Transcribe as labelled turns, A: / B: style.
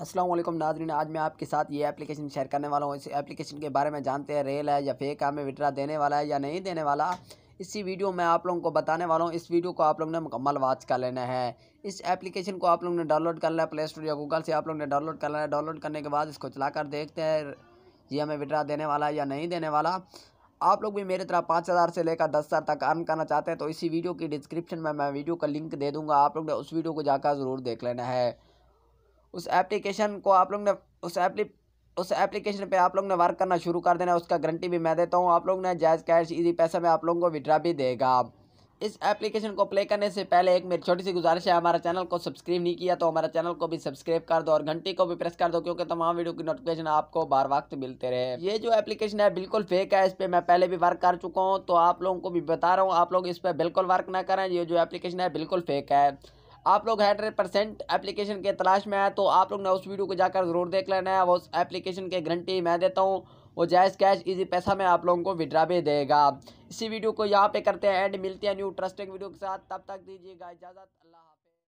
A: असलम नाजरीन आज मैं आपके साथ ये एप्लीकेशन शेयर करने वाला हूँ इस एप्लीकेशन के बारे में जानते हैं रेल है या फेक है हमें विड्रा देने वाला है या नहीं देने वाला इसी वीडियो में आप लोगों को बताने वाला हूँ इस वीडियो को आप लोगों ने मुकम्मल वाच कर लेना है इस एप्लीकेशन को आप लोगों ने डाउनलोड कर लेना है प्ले स्टोर या गूगल से आप लोगों ने डाउनलोड कर है डाउनलोड करने के बाद इसको चला कर देखते हैं ये हमें विड्रा देने वाला है या नहीं देने वाला आप लोग भी मेरे तरह पाँच हज़ार से लेकर दस हज़ार तक अर्न करना चाहते हैं तो इसी वीडियो की डिस्क्रिप्शन में मैं वीडियो का लिंक दे दूंगा आप लोग ने उस वीडियो को जाकर ज़रूर देख लेना है उस एप्लीकेशन को आप लोग ने उस एप्ली उस एप्लीकेशन पे आप लोग ने वर्क करना शुरू कर देना उसका गारंटी भी मैं देता हूँ आप लोग ने जायज़ कैश इजी पैसा में आप लोगों को विड्रा भी देगा इस एप्लीकेशन को प्ले करने से पहले एक मेरी छोटी सी गुजारिश है हमारा चैनल को सब्सक्राइब नहीं किया तो हमारा चैनल को भी सब्सक्राइब कर दो और घंटी को भी प्रेस कर दो क्योंकि तमाम वीडियो की नोटिफिकेशन आपको बार वक्त मिलते रहे ये जो एप्लीकेशन है बिल्कुल फेक है इस पर मैं पहले भी वर्क कर चुका हूँ तो आप लोगों को भी बता रहा हूँ आप लोग इस पर बिल्कुल वर्क ना करें ये जो एप्लीकेशन है बिल्कुल फेक है आप लोग हंड्रेड परसेंट एप्लीकेशन के तलाश में है तो आप लोग ना उस वीडियो को जाकर ज़रूर देख लेना है उस एप्लीकेशन के गारंटी मैं देता हूँ वो जायज़ कैश इजी पैसा में आप लोगों को विड्रा भी देगा इसी वीडियो को यहाँ पे करते हैं एंड मिलते हैं न्यू ट्रस्टिंग वीडियो के साथ तब तक दीजिएगा इजाज़त अल्लाह